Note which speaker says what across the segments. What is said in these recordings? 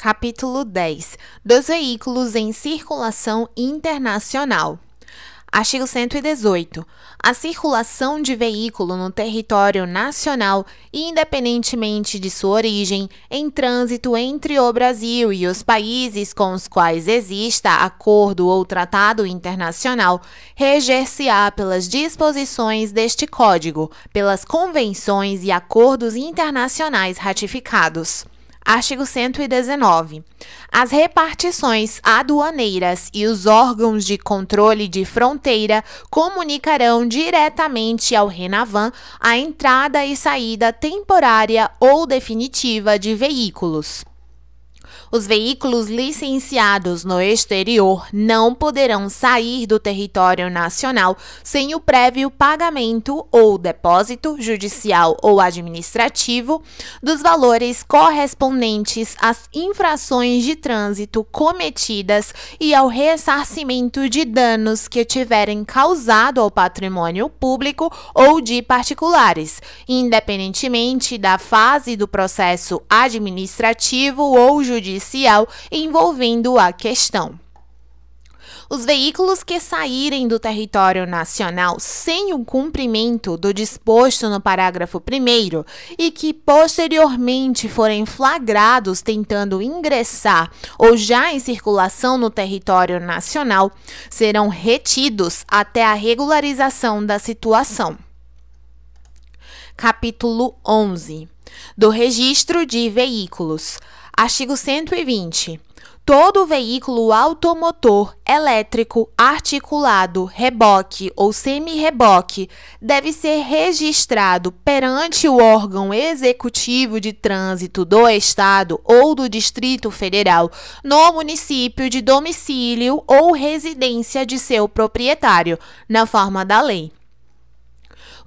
Speaker 1: Capítulo 10 dos veículos em circulação internacional. Artigo 118. A circulação de veículo no território nacional, independentemente de sua origem, em trânsito entre o Brasil e os países com os quais exista acordo ou tratado internacional, reger-se-á pelas disposições deste Código, pelas convenções e acordos internacionais ratificados. Artigo 119. As repartições aduaneiras e os órgãos de controle de fronteira comunicarão diretamente ao Renavan a entrada e saída temporária ou definitiva de veículos. Os veículos licenciados no exterior não poderão sair do território nacional sem o prévio pagamento ou depósito judicial ou administrativo dos valores correspondentes às infrações de trânsito cometidas e ao ressarcimento de danos que tiverem causado ao patrimônio público ou de particulares, independentemente da fase do processo administrativo ou judicial judicial envolvendo a questão. Os veículos que saírem do território nacional sem o cumprimento do disposto no parágrafo 1 e que posteriormente forem flagrados tentando ingressar ou já em circulação no território nacional serão retidos até a regularização da situação. Capítulo 11 do Registro de Veículos. Artigo 120. Todo veículo automotor elétrico articulado, reboque ou semi-reboque deve ser registrado perante o órgão executivo de trânsito do Estado ou do Distrito Federal no município de domicílio ou residência de seu proprietário, na forma da lei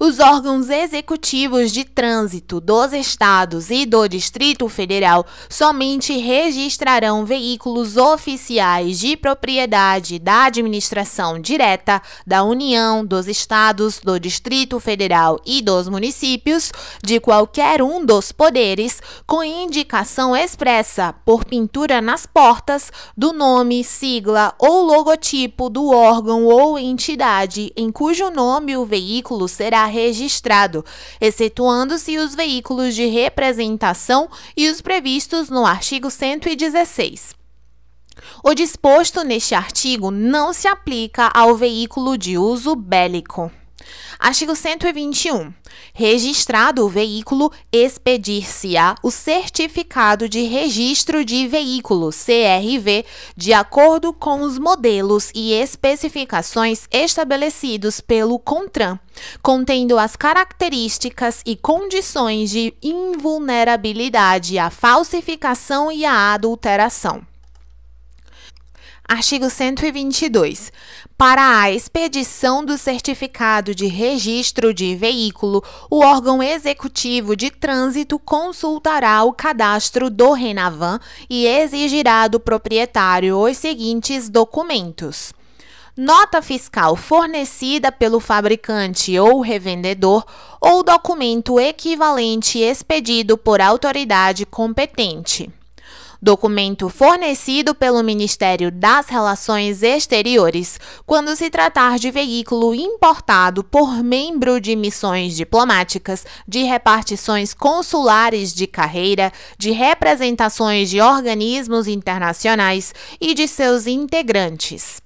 Speaker 1: os órgãos executivos de trânsito dos estados e do Distrito Federal somente registrarão veículos oficiais de propriedade da administração direta da União, dos estados, do Distrito Federal e dos municípios, de qualquer um dos poderes, com indicação expressa por pintura nas portas do nome, sigla ou logotipo do órgão ou entidade em cujo nome o veículo será registrado, excetuando-se os veículos de representação e os previstos no artigo 116. O disposto neste artigo não se aplica ao veículo de uso bélico. Artigo 121. Registrado o veículo, expedir-se-á o certificado de registro de veículo, CRV, de acordo com os modelos e especificações estabelecidos pelo CONTRAN, contendo as características e condições de invulnerabilidade à falsificação e à adulteração. Artigo 122. Para a expedição do certificado de registro de veículo, o órgão executivo de trânsito consultará o cadastro do Renavan e exigirá do proprietário os seguintes documentos nota fiscal fornecida pelo fabricante ou revendedor ou documento equivalente expedido por autoridade competente documento fornecido pelo Ministério das Relações Exteriores quando se tratar de veículo importado por membro de missões diplomáticas, de repartições consulares de carreira, de representações de organismos internacionais e de seus integrantes.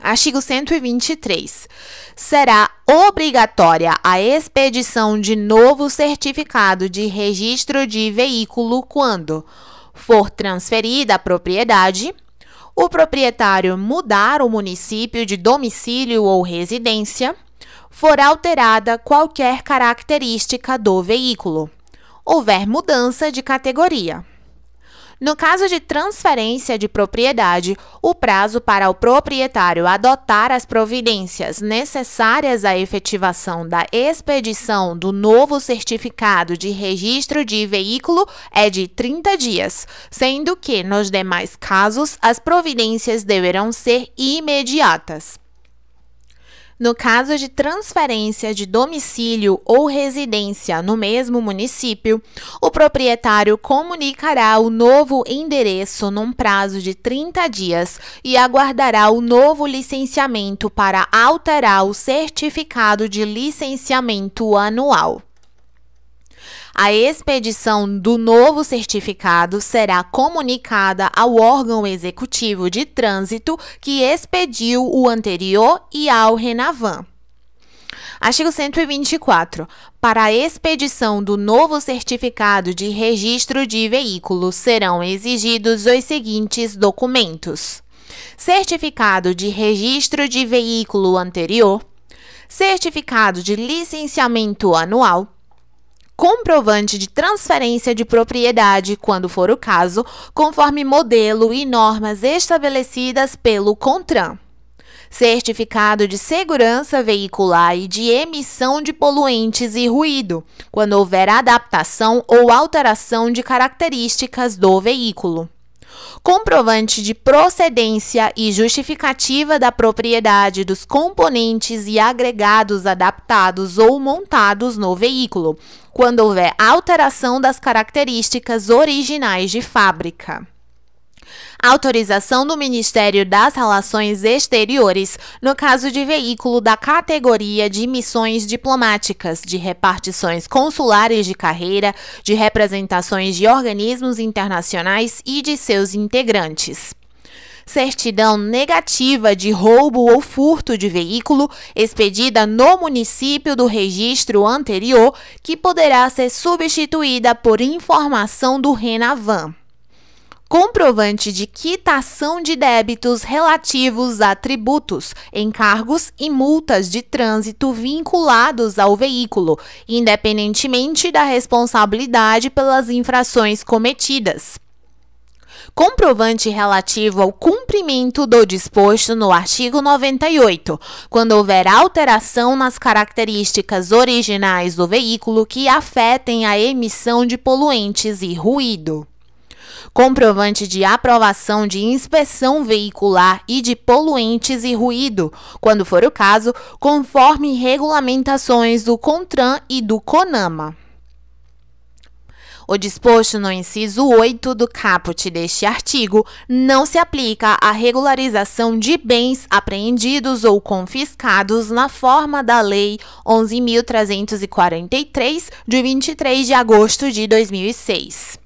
Speaker 1: Artigo 123. Será obrigatória a expedição de novo certificado de registro de veículo quando for transferida a propriedade, o proprietário mudar o município de domicílio ou residência, for alterada qualquer característica do veículo, houver mudança de categoria. No caso de transferência de propriedade, o prazo para o proprietário adotar as providências necessárias à efetivação da expedição do novo certificado de registro de veículo é de 30 dias, sendo que, nos demais casos, as providências deverão ser imediatas. No caso de transferência de domicílio ou residência no mesmo município, o proprietário comunicará o novo endereço num prazo de 30 dias e aguardará o novo licenciamento para alterar o certificado de licenciamento anual. A expedição do novo certificado será comunicada ao órgão executivo de trânsito que expediu o anterior e ao Renavan. Artigo 124. Para a expedição do novo certificado de registro de veículo serão exigidos os seguintes documentos: certificado de registro de veículo anterior, certificado de licenciamento anual comprovante de transferência de propriedade, quando for o caso, conforme modelo e normas estabelecidas pelo CONTRAN. Certificado de segurança veicular e de emissão de poluentes e ruído, quando houver adaptação ou alteração de características do veículo comprovante de procedência e justificativa da propriedade dos componentes e agregados adaptados ou montados no veículo, quando houver alteração das características originais de fábrica autorização do Ministério das Relações Exteriores no caso de veículo da categoria de missões diplomáticas, de repartições consulares de carreira, de representações de organismos internacionais e de seus integrantes certidão negativa de roubo ou furto de veículo expedida no município do registro anterior, que poderá ser substituída por informação do Renavan comprovante de quitação de débitos relativos a tributos, encargos e multas de trânsito vinculados ao veículo, independentemente da responsabilidade pelas infrações cometidas comprovante relativo ao cumprimento do disposto no artigo 98, quando houver alteração nas características originais do veículo que afetem a emissão de poluentes e ruído comprovante de aprovação de inspeção veicular e de poluentes e ruído, quando for o caso, conforme regulamentações do CONTRAN e do CONAMA. O disposto no inciso 8 do caput deste artigo não se aplica à regularização de bens apreendidos ou confiscados na forma da Lei 11.343, de 23 de agosto de 2006.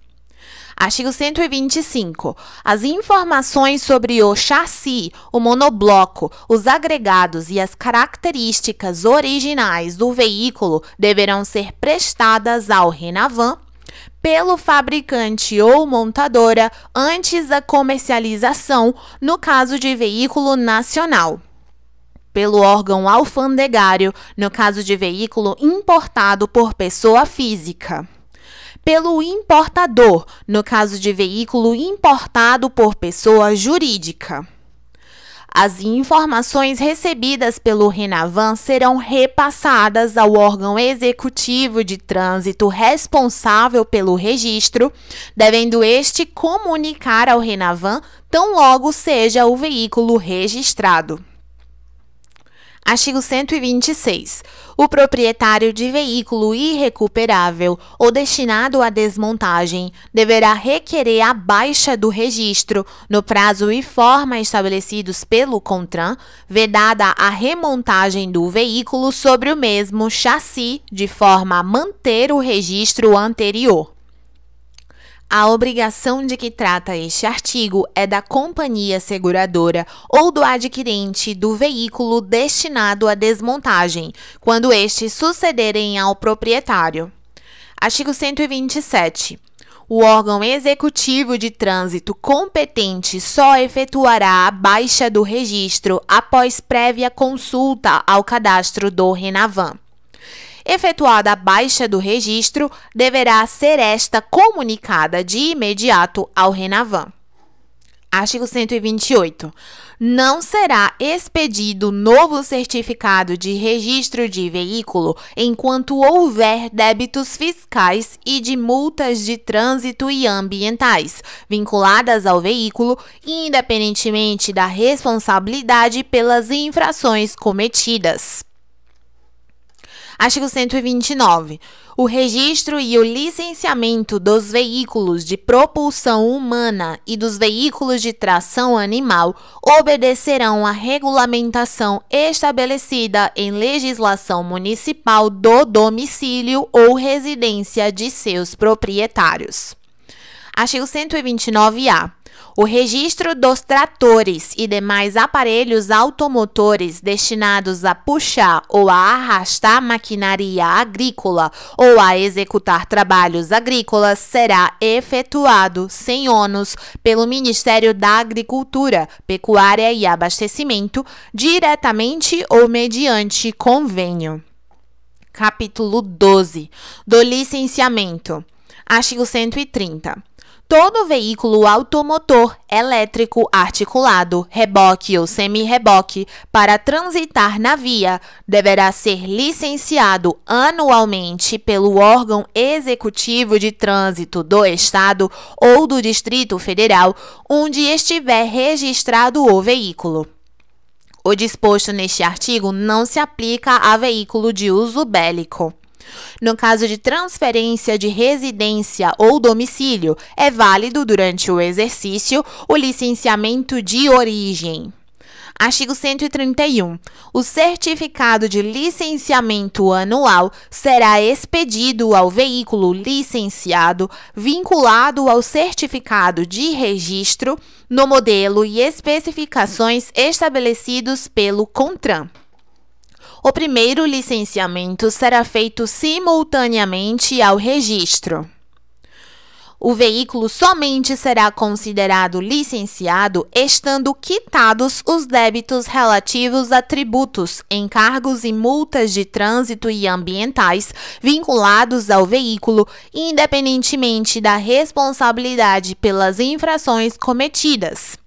Speaker 1: Artigo 125. As informações sobre o chassi, o monobloco, os agregados e as características originais do veículo deverão ser prestadas ao Renavan pelo fabricante ou montadora antes da comercialização, no caso de veículo nacional pelo órgão alfandegário no caso de veículo importado por pessoa física pelo importador, no caso de veículo importado por pessoa jurídica. As informações recebidas pelo Renavan serão repassadas ao órgão executivo de trânsito responsável pelo registro, devendo este comunicar ao Renavan tão logo seja o veículo registrado. Artigo 126. O proprietário de veículo irrecuperável ou destinado à desmontagem deverá requerer a baixa do registro no prazo e forma estabelecidos pelo CONTRAN, vedada a remontagem do veículo sobre o mesmo chassi de forma a manter o registro anterior. A obrigação de que trata este artigo é da companhia seguradora ou do adquirente do veículo destinado à desmontagem, quando estes sucederem ao proprietário. Artigo 127. O órgão executivo de trânsito competente só efetuará a baixa do registro após prévia consulta ao cadastro do Renavan. Efetuada a baixa do registro, deverá ser esta comunicada de imediato ao Renavan. Artigo 128. Não será expedido novo certificado de registro de veículo enquanto houver débitos fiscais e de multas de trânsito e ambientais vinculadas ao veículo, independentemente da responsabilidade pelas infrações cometidas. Artigo 129. O registro e o licenciamento dos veículos de propulsão humana e dos veículos de tração animal obedecerão à regulamentação estabelecida em legislação municipal do domicílio ou residência de seus proprietários. Artigo 129-A. O registro dos tratores e demais aparelhos automotores destinados a puxar ou a arrastar maquinaria agrícola ou a executar trabalhos agrícolas será efetuado sem ônus pelo Ministério da Agricultura, Pecuária e Abastecimento, diretamente ou mediante convênio. Capítulo 12 do Licenciamento. Artigo 130. Todo veículo automotor elétrico articulado, reboque ou semi-reboque, para transitar na via, deverá ser licenciado anualmente pelo órgão executivo de trânsito do Estado ou do Distrito Federal onde estiver registrado o veículo. O disposto neste artigo não se aplica a veículo de uso bélico. No caso de transferência de residência ou domicílio, é válido durante o exercício o licenciamento de origem. Artigo 131. O certificado de licenciamento anual será expedido ao veículo licenciado vinculado ao certificado de registro no modelo e especificações estabelecidos pelo CONTRAN. O primeiro licenciamento será feito simultaneamente ao registro. O veículo somente será considerado licenciado estando quitados os débitos relativos a tributos, encargos e multas de trânsito e ambientais vinculados ao veículo, independentemente da responsabilidade pelas infrações cometidas.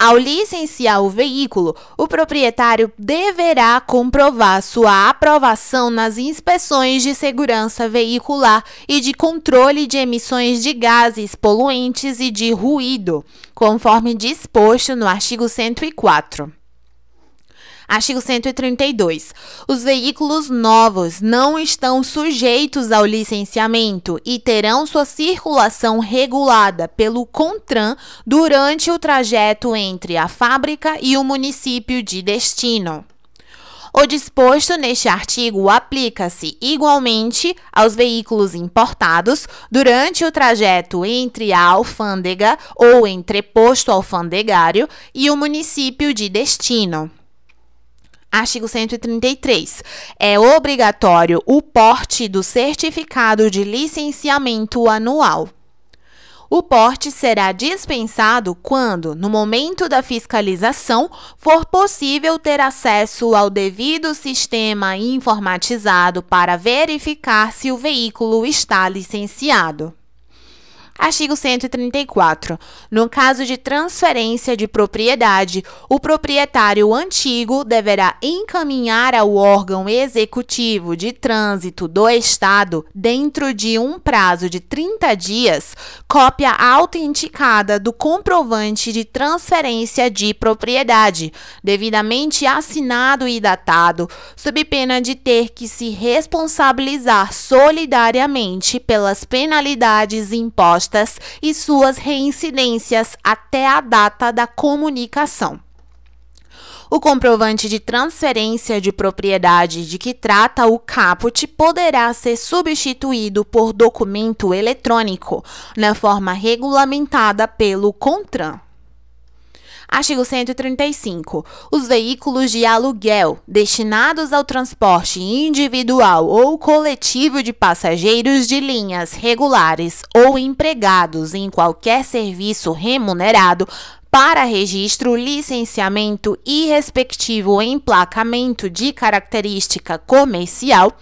Speaker 1: Ao licenciar o veículo, o proprietário deverá comprovar sua aprovação nas inspeções de segurança veicular e de controle de emissões de gases poluentes e de ruído, conforme disposto no artigo 104. Artigo 132. Os veículos novos não estão sujeitos ao licenciamento e terão sua circulação regulada pelo CONTRAN durante o trajeto entre a fábrica e o município de destino. O disposto neste artigo aplica-se igualmente aos veículos importados durante o trajeto entre a alfândega ou entreposto alfandegário e o município de destino. Artigo 133. É obrigatório o porte do certificado de licenciamento anual. O porte será dispensado quando, no momento da fiscalização, for possível ter acesso ao devido sistema informatizado para verificar se o veículo está licenciado. Artigo 134. No caso de transferência de propriedade, o proprietário antigo deverá encaminhar ao órgão executivo de trânsito do Estado, dentro de um prazo de 30 dias, cópia autenticada do comprovante de transferência de propriedade, devidamente assinado e datado, sob pena de ter que se responsabilizar solidariamente pelas penalidades impostas e suas reincidências até a data da comunicação. O comprovante de transferência de propriedade de que trata o caput poderá ser substituído por documento eletrônico, na forma regulamentada pelo CONTRAN. Artigo 135. Os veículos de aluguel destinados ao transporte individual ou coletivo de passageiros de linhas regulares ou empregados em qualquer serviço remunerado para registro, licenciamento e respectivo emplacamento de característica comercial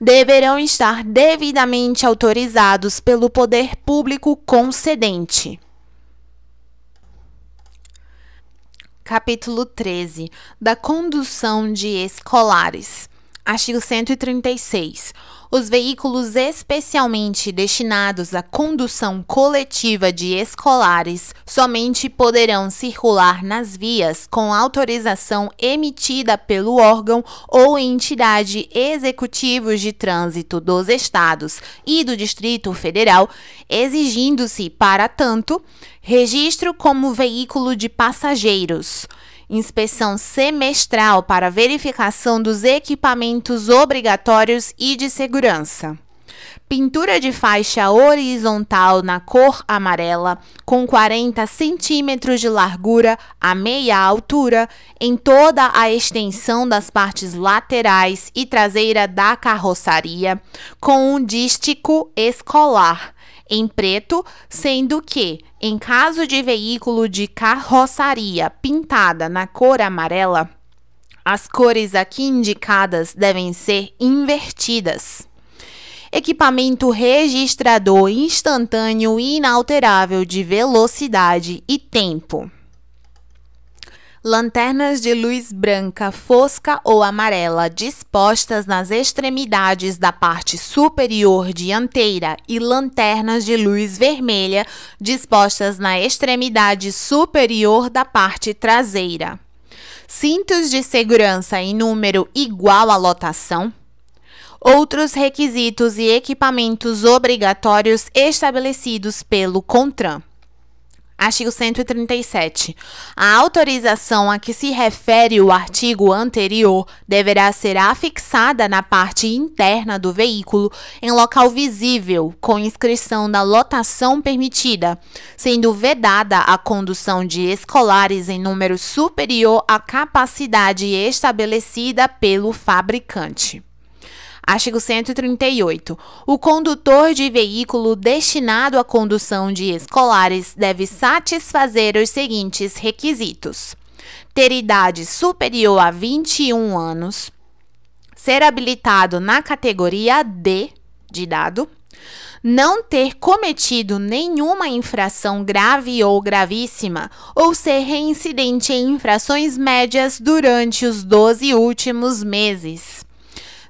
Speaker 1: deverão estar devidamente autorizados pelo poder público concedente. capítulo 13, da condução de escolares. Artigo 136 os veículos especialmente destinados à condução coletiva de escolares somente poderão circular nas vias com autorização emitida pelo órgão ou entidade executivos de trânsito dos estados e do Distrito Federal, exigindo-se, para tanto, registro como veículo de passageiros inspeção semestral para verificação dos equipamentos obrigatórios e de segurança. Pintura de faixa horizontal na cor amarela, com 40 centímetros de largura a meia altura, em toda a extensão das partes laterais e traseira da carroçaria, com um dístico escolar, em preto, sendo que, em caso de veículo de carroçaria pintada na cor amarela, as cores aqui indicadas devem ser invertidas. Equipamento registrador instantâneo e inalterável de velocidade e tempo. Lanternas de luz branca, fosca ou amarela dispostas nas extremidades da parte superior dianteira e lanternas de luz vermelha dispostas na extremidade superior da parte traseira. Cintos de segurança em número igual à lotação. Outros requisitos e equipamentos obrigatórios estabelecidos pelo CONTRAN. Artigo 137. A autorização a que se refere o artigo anterior deverá ser afixada na parte interna do veículo, em local visível, com inscrição da lotação permitida, sendo vedada a condução de escolares em número superior à capacidade estabelecida pelo fabricante. Artigo 138. O condutor de veículo destinado à condução de escolares deve satisfazer os seguintes requisitos: ter idade superior a 21 anos, ser habilitado na categoria D de dado, não ter cometido nenhuma infração grave ou gravíssima, ou ser reincidente em infrações médias durante os 12 últimos meses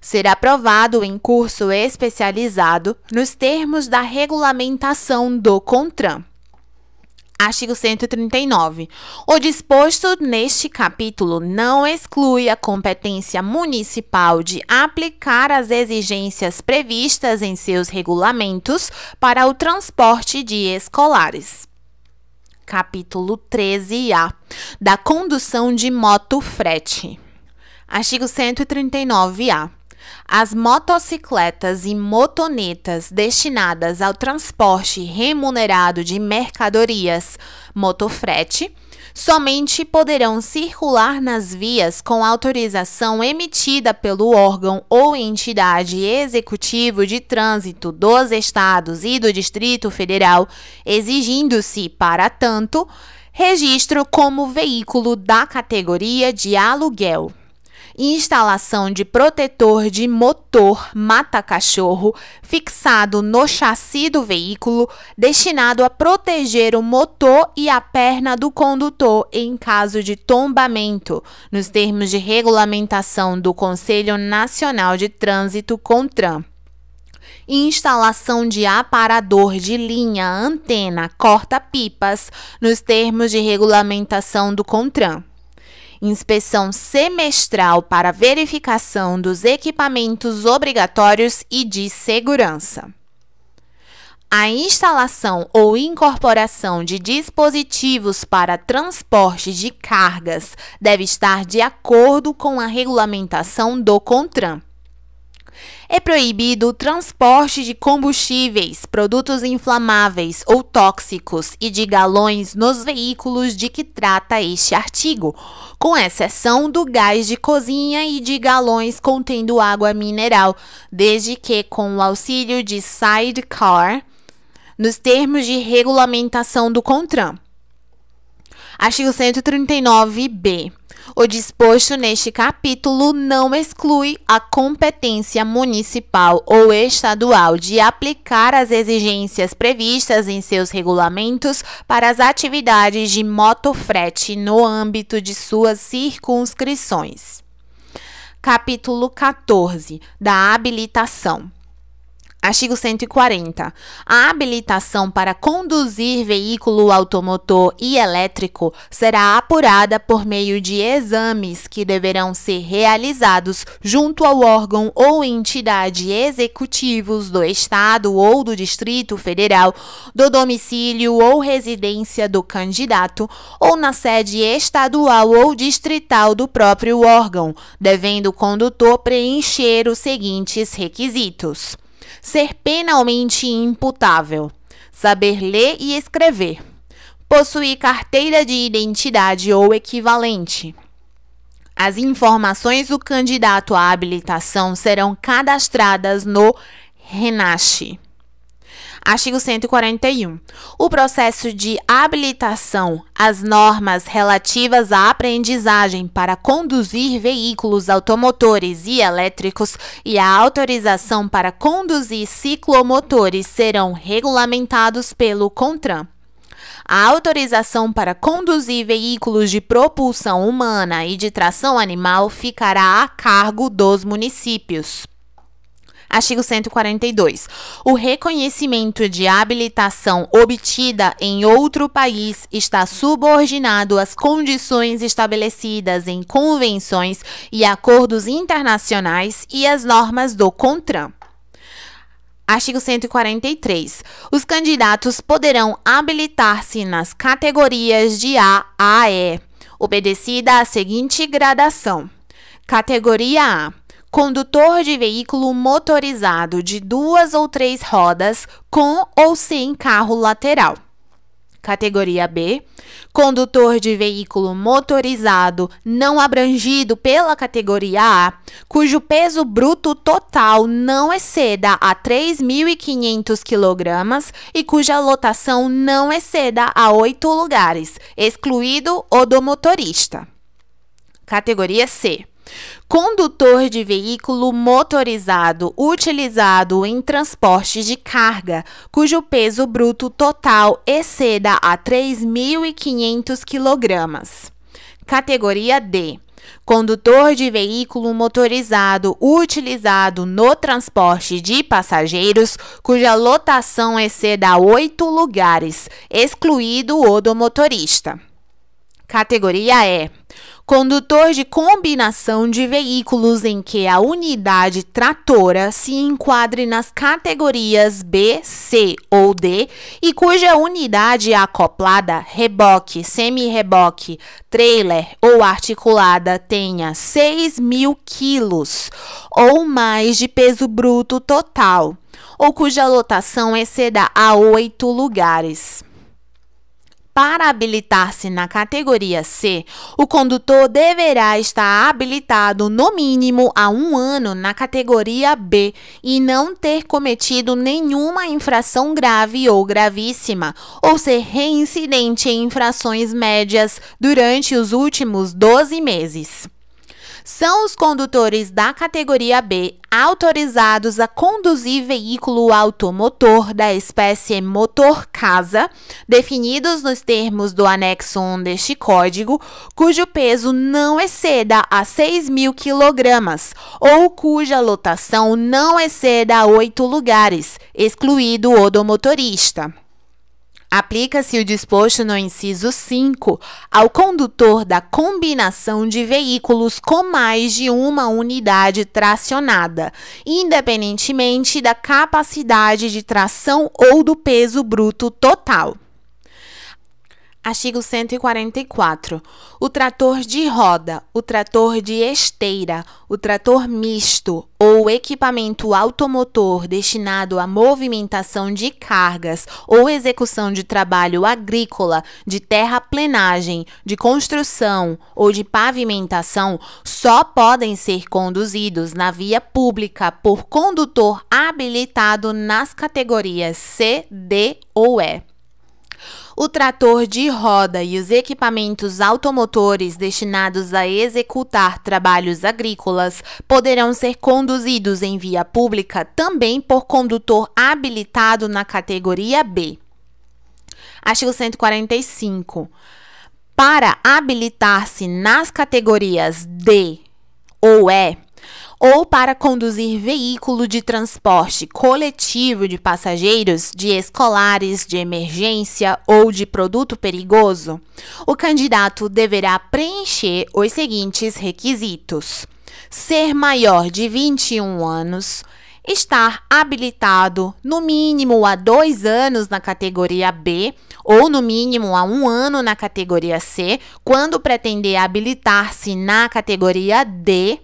Speaker 1: será aprovado em curso especializado nos termos da regulamentação do CONTRAN. Artigo 139. O disposto neste capítulo não exclui a competência municipal de aplicar as exigências previstas em seus regulamentos para o transporte de escolares. Capítulo 13A da condução de moto frete. Artigo 139-A. As motocicletas e motonetas destinadas ao transporte remunerado de mercadorias, motofrete, somente poderão circular nas vias com autorização emitida pelo órgão ou entidade executivo de trânsito dos estados e do Distrito Federal, exigindo-se, para tanto, registro como veículo da categoria de aluguel instalação de protetor de motor mata-cachorro fixado no chassi do veículo, destinado a proteger o motor e a perna do condutor em caso de tombamento, nos termos de regulamentação do Conselho Nacional de Trânsito CONTRAN instalação de aparador de linha, antena, corta-pipas, nos termos de regulamentação do CONTRAN inspeção semestral para verificação dos equipamentos obrigatórios e de segurança. A instalação ou incorporação de dispositivos para transporte de cargas deve estar de acordo com a regulamentação do CONTRAN. É proibido o transporte de combustíveis, produtos inflamáveis ou tóxicos e de galões nos veículos de que trata este artigo, com exceção do gás de cozinha e de galões contendo água mineral, desde que com o auxílio de sidecar, nos termos de regulamentação do CONTRAN. Artigo 139b. O disposto neste capítulo não exclui a competência municipal ou estadual de aplicar as exigências previstas em seus regulamentos para as atividades de motofrete no âmbito de suas circunscrições. Capítulo 14 da habilitação. Artigo 140. A habilitação para conduzir veículo automotor e elétrico será apurada por meio de exames que deverão ser realizados junto ao órgão ou entidade executivos do Estado ou do Distrito Federal, do domicílio ou residência do candidato ou na sede estadual ou distrital do próprio órgão, devendo o condutor preencher os seguintes requisitos. Ser penalmente imputável. Saber ler e escrever. Possuir carteira de identidade ou equivalente. As informações do candidato à habilitação serão cadastradas no RENASCE. Artigo 141. O processo de habilitação às normas relativas à aprendizagem para conduzir veículos automotores e elétricos e a autorização para conduzir ciclomotores serão regulamentados pelo CONTRAN. A autorização para conduzir veículos de propulsão humana e de tração animal ficará a cargo dos municípios. Artigo 142. O reconhecimento de habilitação obtida em outro país está subordinado às condições estabelecidas em convenções e acordos internacionais e às normas do CONTRAN. Artigo 143. Os candidatos poderão habilitar-se nas categorias de A a E, obedecida a seguinte gradação: Categoria A condutor de veículo motorizado de duas ou três rodas com ou sem carro lateral. Categoria B, condutor de veículo motorizado não abrangido pela categoria A, cujo peso bruto total não exceda a 3.500 kg e cuja lotação não exceda a oito lugares, excluído o do motorista. Categoria C Condutor de veículo motorizado utilizado em transporte de carga, cujo peso bruto total exceda a 3.500 kg. Categoria D. Condutor de veículo motorizado utilizado no transporte de passageiros, cuja lotação exceda a lugares, excluído o do motorista. Categoria E condutor de combinação de veículos em que a unidade tratora se enquadre nas categorias B, C ou D e cuja unidade é acoplada, reboque, semi-reboque, trailer ou articulada tenha 6 mil quilos ou mais de peso bruto total ou cuja lotação exceda a oito lugares. Para habilitar-se na categoria C, o condutor deverá estar habilitado no mínimo a um ano na categoria B e não ter cometido nenhuma infração grave ou gravíssima, ou ser reincidente em infrações médias durante os últimos 12 meses são os condutores da categoria B autorizados a conduzir veículo automotor da espécie motor casa, definidos nos termos do anexo 1 deste código, cujo peso não exceda a 6 mil quilogramas ou cuja lotação não exceda a 8 lugares, excluído o do motorista. Aplica-se o disposto no inciso 5 ao condutor da combinação de veículos com mais de uma unidade tracionada, independentemente da capacidade de tração ou do peso bruto total. Artigo 144. O trator de roda, o trator de esteira, o trator misto ou equipamento automotor destinado à movimentação de cargas ou execução de trabalho agrícola, de terraplenagem, de construção ou de pavimentação só podem ser conduzidos na via pública por condutor habilitado nas categorias C, D ou E. O trator de roda e os equipamentos automotores destinados a executar trabalhos agrícolas poderão ser conduzidos em via pública também por condutor habilitado na categoria B. Artigo 145. Para habilitar-se nas categorias D ou E, ou para conduzir veículo de transporte coletivo de passageiros, de escolares, de emergência ou de produto perigoso, o candidato deverá preencher os seguintes requisitos: ser maior de 21 anos, estar habilitado no mínimo a dois anos na categoria B ou no mínimo a um ano na categoria C, quando pretender habilitar-se na categoria D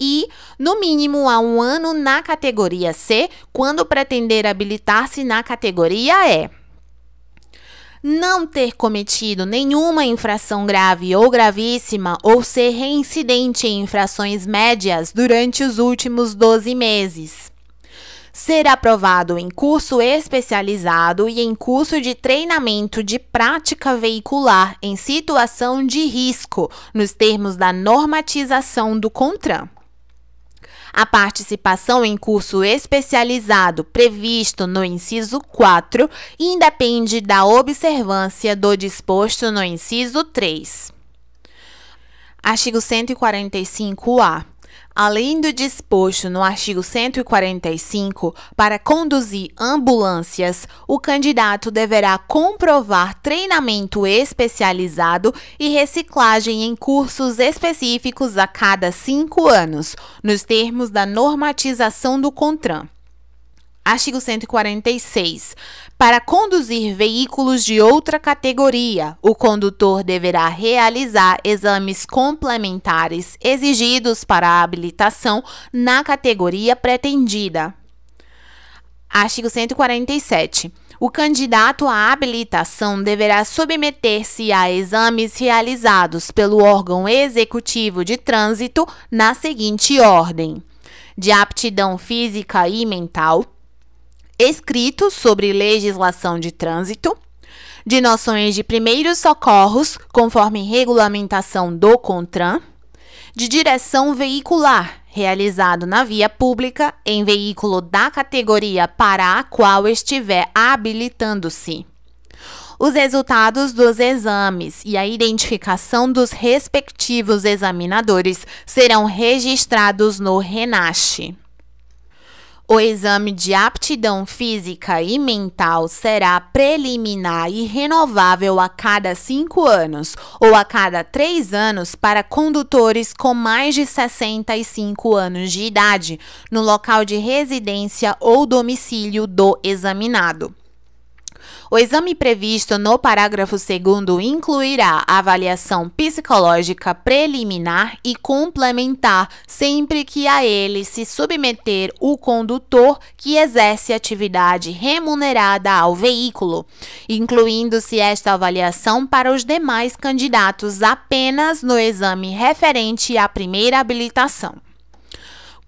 Speaker 1: e, no mínimo, há um ano na categoria C, quando pretender habilitar-se na categoria E não ter cometido nenhuma infração grave ou gravíssima ou ser reincidente em infrações médias durante os últimos 12 meses. Ser aprovado em curso especializado e em curso de treinamento de prática veicular em situação de risco, nos termos da normatização do CONTRAN a participação em curso especializado previsto no inciso 4 independe da observância do disposto no inciso 3. Artigo 145-A. Além do disposto no artigo 145, para conduzir ambulâncias, o candidato deverá comprovar treinamento especializado e reciclagem em cursos específicos a cada cinco anos, nos termos da normatização do CONTRAN. Artigo 146. Para conduzir veículos de outra categoria, o condutor deverá realizar exames complementares exigidos para a habilitação na categoria pretendida. Artigo 147. O candidato à habilitação deverá submeter-se a exames realizados pelo órgão executivo de trânsito na seguinte ordem: de aptidão física e mental escrito sobre legislação de trânsito, de noções de primeiros socorros, conforme regulamentação do CONTRAN, de direção veicular, realizado na via pública em veículo da categoria para a qual estiver habilitando-se. Os resultados dos exames e a identificação dos respectivos examinadores serão registrados no RENASH. O exame de aptidão física e mental será preliminar e renovável a cada cinco anos ou a cada três anos para condutores com mais de 65 anos de idade, no local de residência ou domicílio do examinado. O exame previsto no parágrafo 2 incluirá avaliação psicológica preliminar e complementar, sempre que a ele se submeter o condutor que exerce atividade remunerada ao veículo, incluindo-se esta avaliação para os demais candidatos apenas no exame referente à primeira habilitação.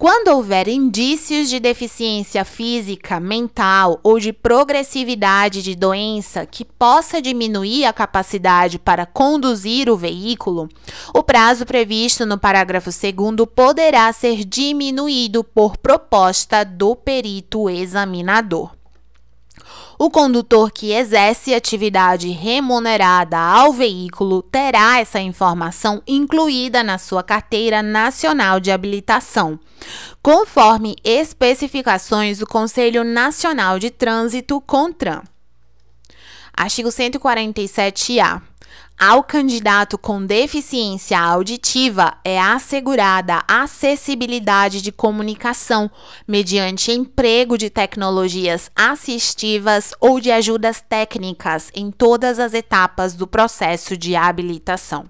Speaker 1: Quando houver indícios de deficiência física, mental ou de progressividade de doença que possa diminuir a capacidade para conduzir o veículo, o prazo previsto no parágrafo 2 poderá ser diminuído por proposta do perito examinador. O condutor que exerce atividade remunerada ao veículo terá essa informação incluída na sua carteira nacional de habilitação, conforme especificações do Conselho Nacional de Trânsito, CONTRAN. Artigo 147-A. Ao candidato com deficiência auditiva é assegurada acessibilidade de comunicação mediante emprego de tecnologias assistivas ou de ajudas técnicas em todas as etapas do processo de habilitação.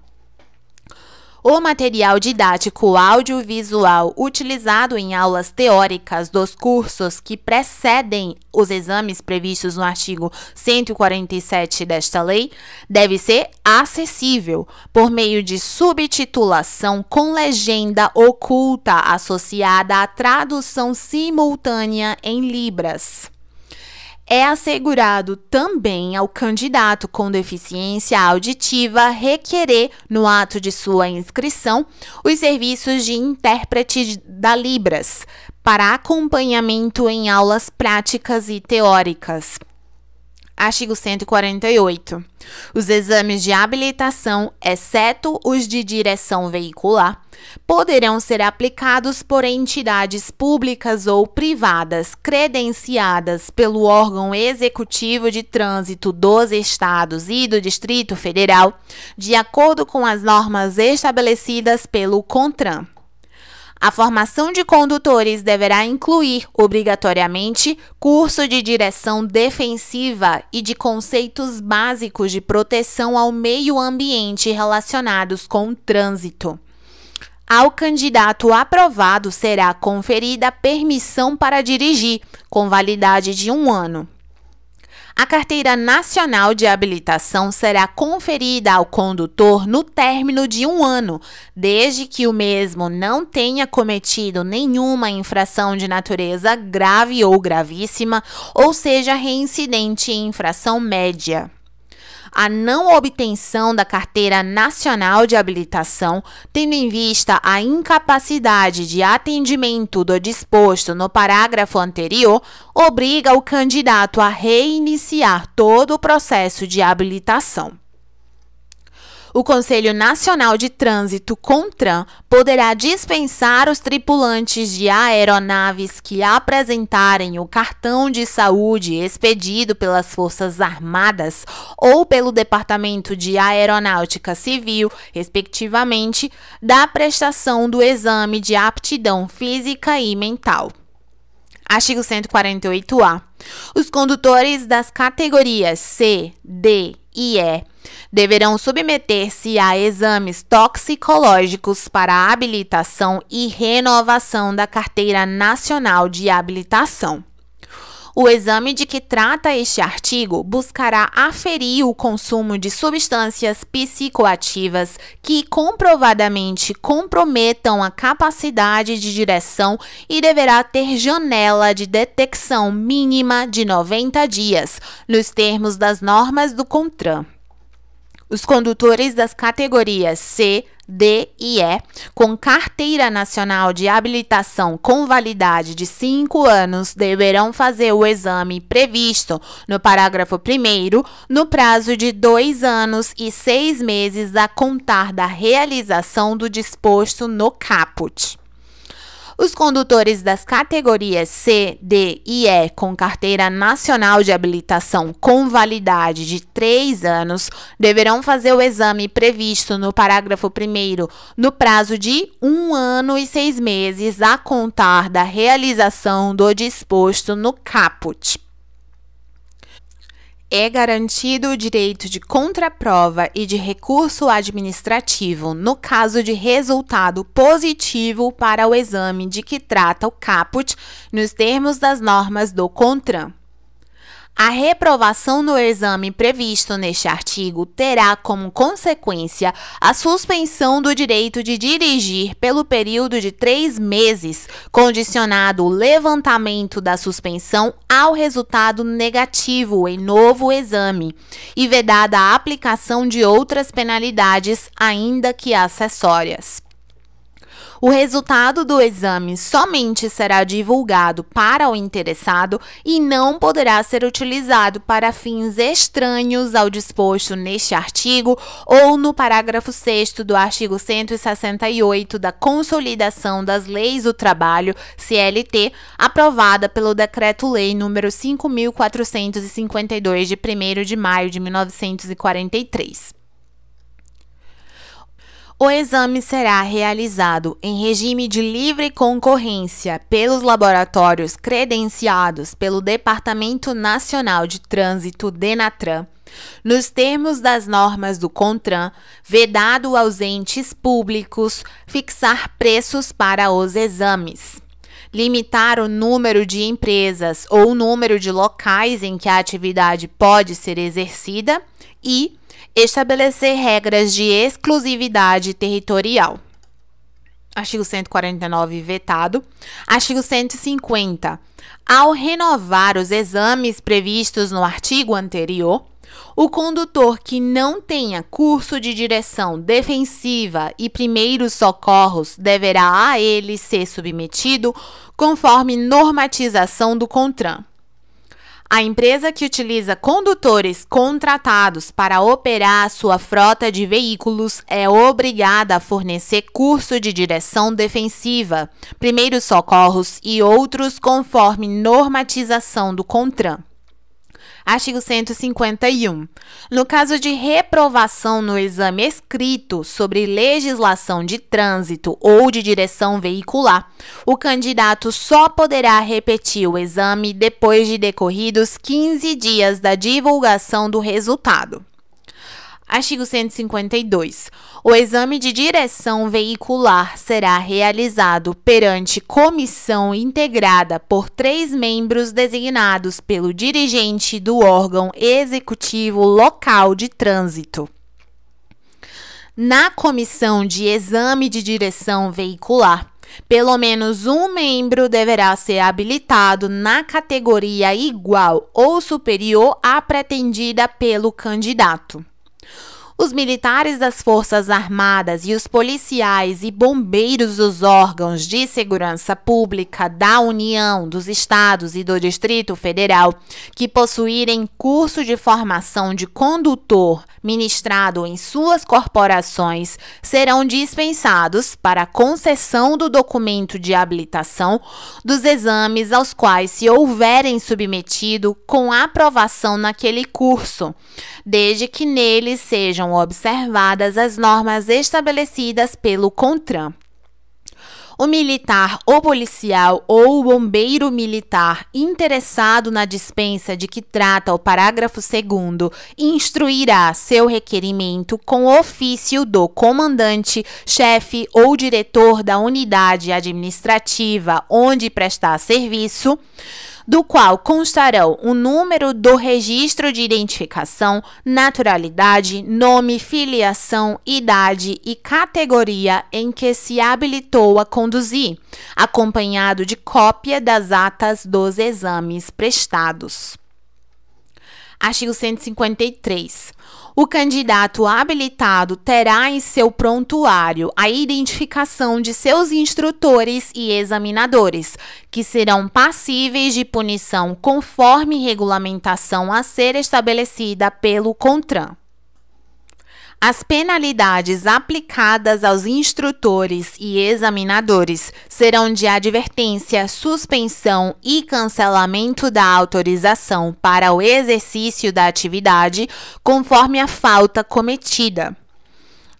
Speaker 1: O material didático audiovisual utilizado em aulas teóricas dos cursos que precedem os exames previstos no artigo 147 desta lei deve ser acessível por meio de subtitulação com legenda oculta associada à tradução simultânea em Libras é assegurado também ao candidato com deficiência auditiva requerer, no ato de sua inscrição, os serviços de intérprete da Libras para acompanhamento em aulas práticas e teóricas. Artigo 148. Os exames de habilitação, exceto os de direção veicular, poderão ser aplicados por entidades públicas ou privadas credenciadas pelo órgão executivo de trânsito dos estados e do Distrito Federal, de acordo com as normas estabelecidas pelo CONTRAN. A formação de condutores deverá incluir, obrigatoriamente, curso de direção defensiva e de conceitos básicos de proteção ao meio ambiente relacionados com o trânsito. Ao candidato aprovado será conferida permissão para dirigir, com validade de um ano. A carteira nacional de habilitação será conferida ao condutor no término de um ano, desde que o mesmo não tenha cometido nenhuma infração de natureza grave ou gravíssima, ou seja reincidente em infração média a não obtenção da Carteira Nacional de Habilitação, tendo em vista a incapacidade de atendimento do disposto no parágrafo anterior, obriga o candidato a reiniciar todo o processo de habilitação o Conselho Nacional de Trânsito, CONTRAN, poderá dispensar os tripulantes de aeronaves que apresentarem o cartão de saúde expedido pelas Forças Armadas ou pelo Departamento de Aeronáutica Civil, respectivamente, da prestação do exame de aptidão física e mental. Artigo 148-A. Os condutores das categorias C, D e E deverão submeter-se a exames toxicológicos para habilitação e renovação da Carteira Nacional de Habilitação. O exame de que trata este artigo buscará aferir o consumo de substâncias psicoativas que comprovadamente comprometam a capacidade de direção e deverá ter janela de detecção mínima de 90 dias, nos termos das normas do CONTRAN. Os condutores das categorias C, D e E, com carteira nacional de habilitação com validade de 5 anos, deverão fazer o exame previsto no parágrafo 1 no prazo de 2 anos e 6 meses a contar da realização do disposto no caput. Os condutores das categorias C, D e E com carteira nacional de habilitação com validade de 3 anos deverão fazer o exame previsto no parágrafo 1 no prazo de 1 um ano e 6 meses a contar da realização do disposto no caput é garantido o direito de contraprova e de recurso administrativo no caso de resultado positivo para o exame de que trata o caput, nos termos das normas do CONTRAN. A reprovação no exame previsto neste artigo terá como consequência a suspensão do direito de dirigir pelo período de três meses, condicionado o levantamento da suspensão ao resultado negativo em novo exame, e vedada a aplicação de outras penalidades, ainda que acessórias. O resultado do exame somente será divulgado para o interessado e não poderá ser utilizado para fins estranhos ao disposto neste artigo ou no parágrafo 6 do artigo 168 da Consolidação das Leis do Trabalho, CLT, aprovada pelo Decreto-Lei nº 5452 de 1º de maio de 1943. O exame será realizado em regime de livre concorrência pelos laboratórios credenciados pelo Departamento Nacional de Trânsito Denatran, nos termos das normas do CONTRAN, vedado aos entes públicos fixar preços para os exames limitar o número de empresas ou o número de locais em que a atividade pode ser exercida e estabelecer regras de exclusividade territorial. Artigo 149 vetado. Artigo 150. Ao renovar os exames previstos no artigo anterior, o condutor que não tenha curso de direção defensiva e primeiros socorros deverá a ele ser submetido conforme normatização do CONTRAN. A empresa que utiliza condutores contratados para operar sua frota de veículos é obrigada a fornecer curso de direção defensiva, primeiros socorros e outros conforme normatização do CONTRAN. Artigo 151. No caso de reprovação no exame escrito sobre legislação de trânsito ou de direção veicular, o candidato só poderá repetir o exame depois de decorridos 15 dias da divulgação do resultado. Artigo 152. O exame de direção veicular será realizado perante comissão integrada por três membros designados pelo dirigente do órgão executivo local de trânsito. Na comissão de exame de direção veicular, pelo menos um membro deverá ser habilitado na categoria igual ou superior à pretendida pelo candidato. Os militares das Forças Armadas e os policiais e bombeiros dos órgãos de segurança pública da União, dos Estados e do Distrito Federal que possuírem curso de formação de condutor ministrado em suas corporações serão dispensados para concessão do documento de habilitação dos exames aos quais se houverem submetido com aprovação naquele curso, desde que neles sejam sejam observadas as normas estabelecidas pelo CONTRAN. O militar ou policial ou bombeiro militar interessado na dispensa de que trata o parágrafo 2 instruirá seu requerimento com ofício do comandante, chefe ou diretor da unidade administrativa onde prestar serviço do qual constarão o número do registro de identificação, naturalidade, nome, filiação, idade e categoria em que se habilitou a conduzir, acompanhado de cópia das atas dos exames prestados. Artigo 153. O candidato habilitado terá em seu prontuário a identificação de seus instrutores e examinadores, que serão passíveis de punição conforme regulamentação a ser estabelecida pelo CONTRAN. As penalidades aplicadas aos instrutores e examinadores serão de advertência, suspensão e cancelamento da autorização para o exercício da atividade, conforme a falta cometida.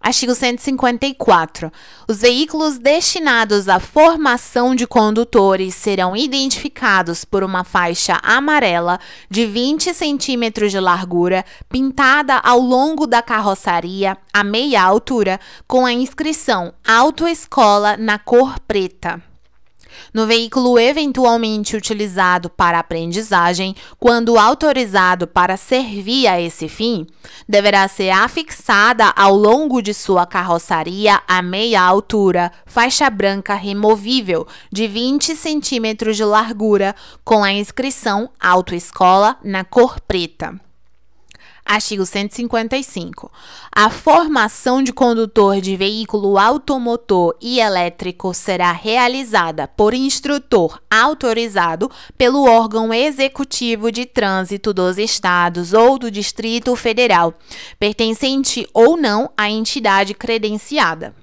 Speaker 1: Artigo 154. Os veículos destinados à formação de condutores serão identificados por uma faixa amarela de 20 centímetros de largura, pintada ao longo da carroçaria a meia altura, com a inscrição Autoescola na cor preta no veículo eventualmente utilizado para aprendizagem, quando autorizado para servir a esse fim, deverá ser afixada ao longo de sua carroçaria a meia altura, faixa branca removível de 20 centímetros de largura, com a inscrição Autoescola na cor preta. Artigo 155. A formação de condutor de veículo automotor e elétrico será realizada por instrutor autorizado pelo órgão executivo de trânsito dos estados ou do Distrito Federal, pertencente ou não à entidade credenciada.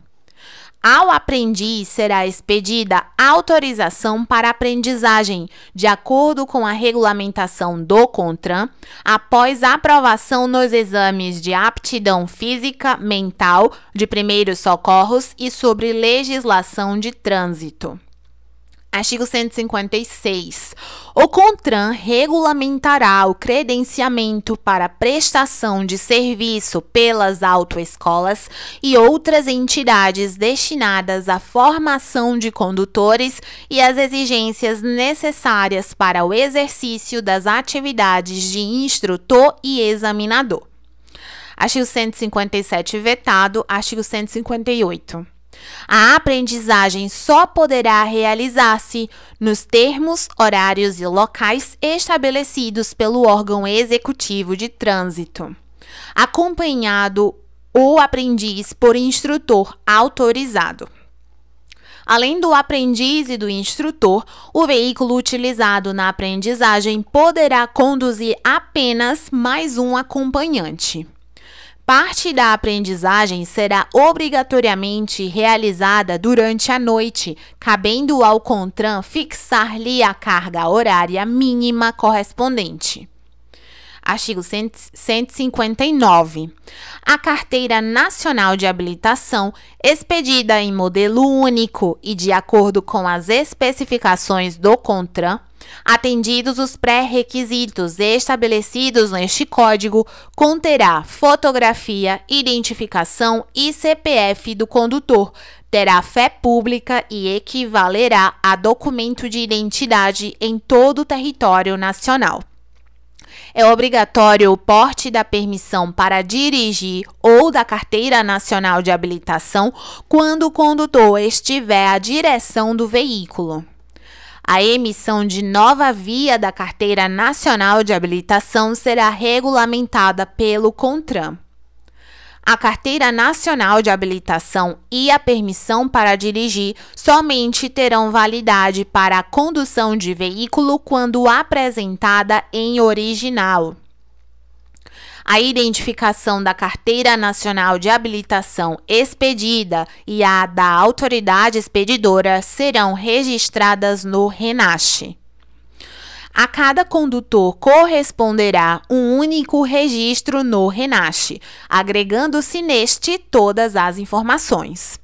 Speaker 1: Ao aprendiz será expedida autorização para aprendizagem, de acordo com a regulamentação do CONTRAN, após aprovação nos exames de aptidão física, mental, de primeiros socorros e sobre legislação de trânsito. Artigo 156. O CONTRAN regulamentará o credenciamento para prestação de serviço pelas autoescolas e outras entidades destinadas à formação de condutores e as exigências necessárias para o exercício das atividades de instrutor e examinador. Artigo 157 vetado. Artigo 158. A aprendizagem só poderá realizar-se nos termos, horários e locais estabelecidos pelo órgão executivo de trânsito, acompanhado o aprendiz por instrutor autorizado. Além do aprendiz e do instrutor, o veículo utilizado na aprendizagem poderá conduzir apenas mais um acompanhante. Parte da aprendizagem será obrigatoriamente realizada durante a noite, cabendo ao CONTRAN fixar-lhe a carga horária mínima correspondente. Artigo 159. A carteira nacional de habilitação, expedida em modelo único e de acordo com as especificações do CONTRAN, atendidos os pré-requisitos estabelecidos neste código, conterá fotografia, identificação e CPF do condutor, terá fé pública e equivalerá a documento de identidade em todo o território nacional. É obrigatório o porte da permissão para dirigir ou da Carteira Nacional de Habilitação quando o condutor estiver à direção do veículo. A emissão de nova via da Carteira Nacional de Habilitação será regulamentada pelo CONTRAN a Carteira Nacional de Habilitação e a permissão para dirigir somente terão validade para a condução de veículo quando apresentada em original. A identificação da Carteira Nacional de Habilitação expedida e a da autoridade expedidora serão registradas no RENASH. A cada condutor corresponderá um único registro no RENASH, agregando-se neste todas as informações.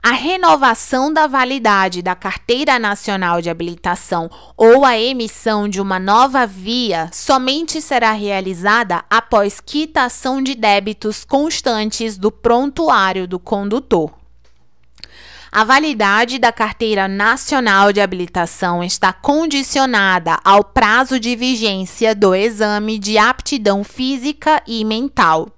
Speaker 1: A renovação da validade da Carteira Nacional de Habilitação ou a emissão de uma nova via somente será realizada após quitação de débitos constantes do prontuário do condutor. A validade da Carteira Nacional de Habilitação está condicionada ao prazo de vigência do exame de aptidão física e mental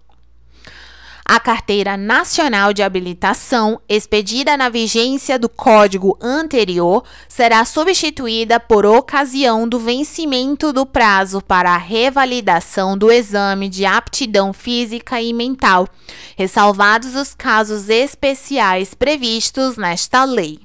Speaker 1: a carteira nacional de habilitação, expedida na vigência do código anterior, será substituída por ocasião do vencimento do prazo para a revalidação do exame de aptidão física e mental, ressalvados os casos especiais previstos nesta lei.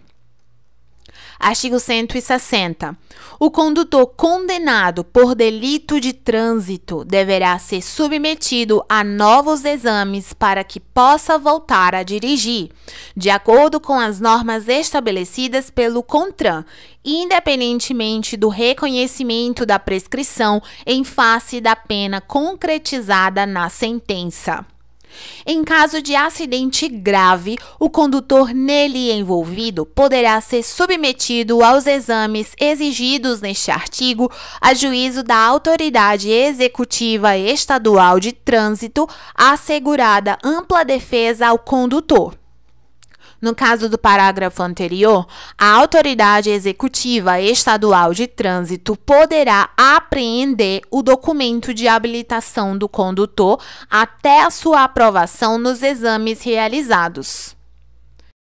Speaker 1: Artigo 160. O condutor condenado por delito de trânsito deverá ser submetido a novos exames para que possa voltar a dirigir, de acordo com as normas estabelecidas pelo CONTRAN, independentemente do reconhecimento da prescrição em face da pena concretizada na sentença. Em caso de acidente grave, o condutor nele envolvido poderá ser submetido aos exames exigidos neste artigo a juízo da autoridade executiva estadual de trânsito, assegurada ampla defesa ao condutor. No caso do parágrafo anterior, a autoridade executiva estadual de trânsito poderá apreender o documento de habilitação do condutor até a sua aprovação nos exames realizados.